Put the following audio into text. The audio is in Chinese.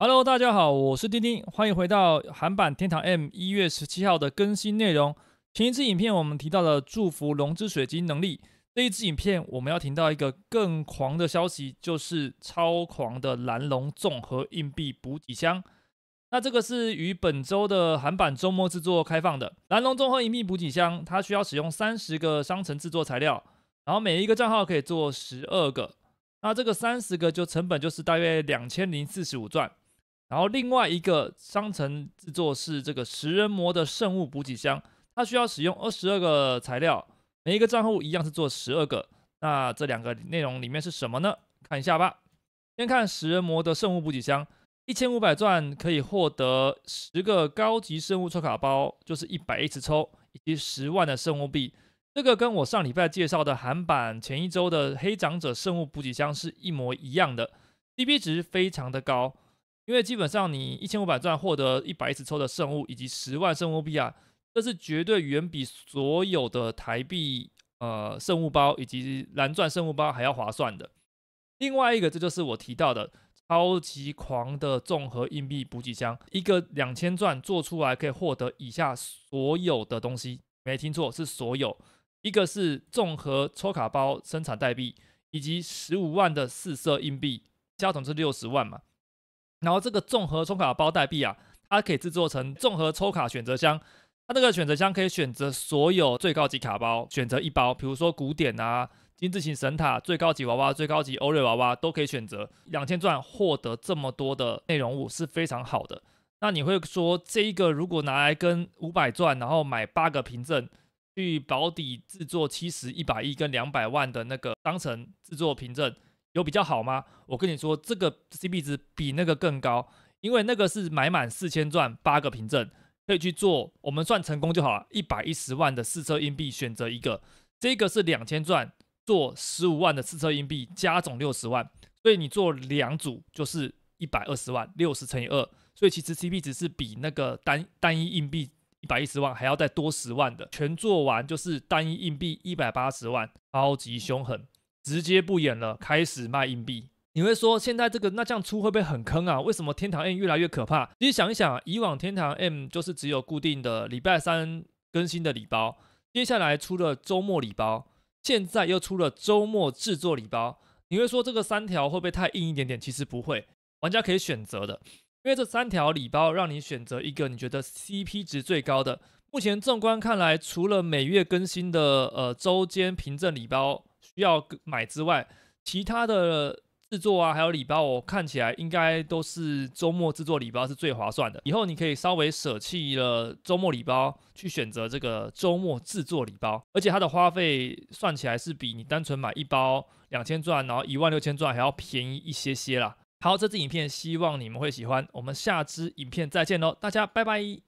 Hello，大家好，我是丁丁，欢迎回到韩版天堂 M 一月十七号的更新内容。前一支影片我们提到了祝福龙之水晶能力，这一支影片我们要听到一个更狂的消息，就是超狂的蓝龙综合硬币补给箱。那这个是于本周的韩版周末制作开放的蓝龙综合硬币补给箱，它需要使用三十个商城制作材料，然后每一个账号可以做十二个。那这个三十个就成本就是大约两千零四十五钻。然后另外一个商城制作是这个食人魔的圣物补给箱，它需要使用二十二个材料，每一个账户一样是做十二个。那这两个内容里面是什么呢？看一下吧。先看食人魔的圣物补给箱，一千五百钻可以获得十个高级圣物抽卡包，就是一百一次抽，以及十万的圣物币。这个跟我上礼拜介绍的韩版前一周的黑长者圣物补给箱是一模一样的，DP 值非常的高。因为基本上你一千五百钻获得一百十抽的圣物以及十万圣物币啊，这是绝对远比所有的台币呃圣物包以及蓝钻圣物包还要划算的。另外一个，这就是我提到的超级狂的综合硬币补给箱，一个两千钻做出来可以获得以下所有的东西，没听错是所有，一个是综合抽卡包生产代币，以及十五万的四色硬币，加总是六十万嘛。然后这个综合抽卡包代币啊，它可以制作成综合抽卡选择箱，它这个选择箱可以选择所有最高级卡包，选择一包，比如说古典啊、金字形神塔、最高级娃娃、最高级欧瑞娃娃都可以选择，两千钻获得这么多的内容物是非常好的。那你会说，这一个如果拿来跟五百钻，然后买八个凭证，去保底制作七十一百亿跟两百万的那个商城制作凭证？有比较好吗？我跟你说，这个 CP 值比那个更高，因为那个是买满四千转八个凭证，可以去做。我们算成功就好了，一百一十万的四车硬币选择一个，这个是两千转做十五万的四车硬币加总六十万，所以你做两组就是一百二十万，六十乘以二。所以其实 CP 值是比那个单单一硬币一百一十万还要再多十万的，全做完就是单一硬币一百八十万，超级凶狠。直接不演了，开始卖硬币。你会说，现在这个那这样出会不会很坑啊？为什么天堂 M 越来越可怕？其实想一想，以往天堂 M 就是只有固定的礼拜三更新的礼包，接下来出了周末礼包，现在又出了周末制作礼包。你会说这个三条会不会太硬一点点？其实不会，玩家可以选择的，因为这三条礼包让你选择一个你觉得 CP 值最高的。目前纵观看来，除了每月更新的呃周间凭证礼包。需要买之外，其他的制作啊，还有礼包，我看起来应该都是周末制作礼包是最划算的。以后你可以稍微舍弃了周末礼包，去选择这个周末制作礼包，而且它的花费算起来是比你单纯买一包两千钻，然后一万六千钻还要便宜一些些啦。好，这支影片希望你们会喜欢，我们下支影片再见喽，大家拜拜。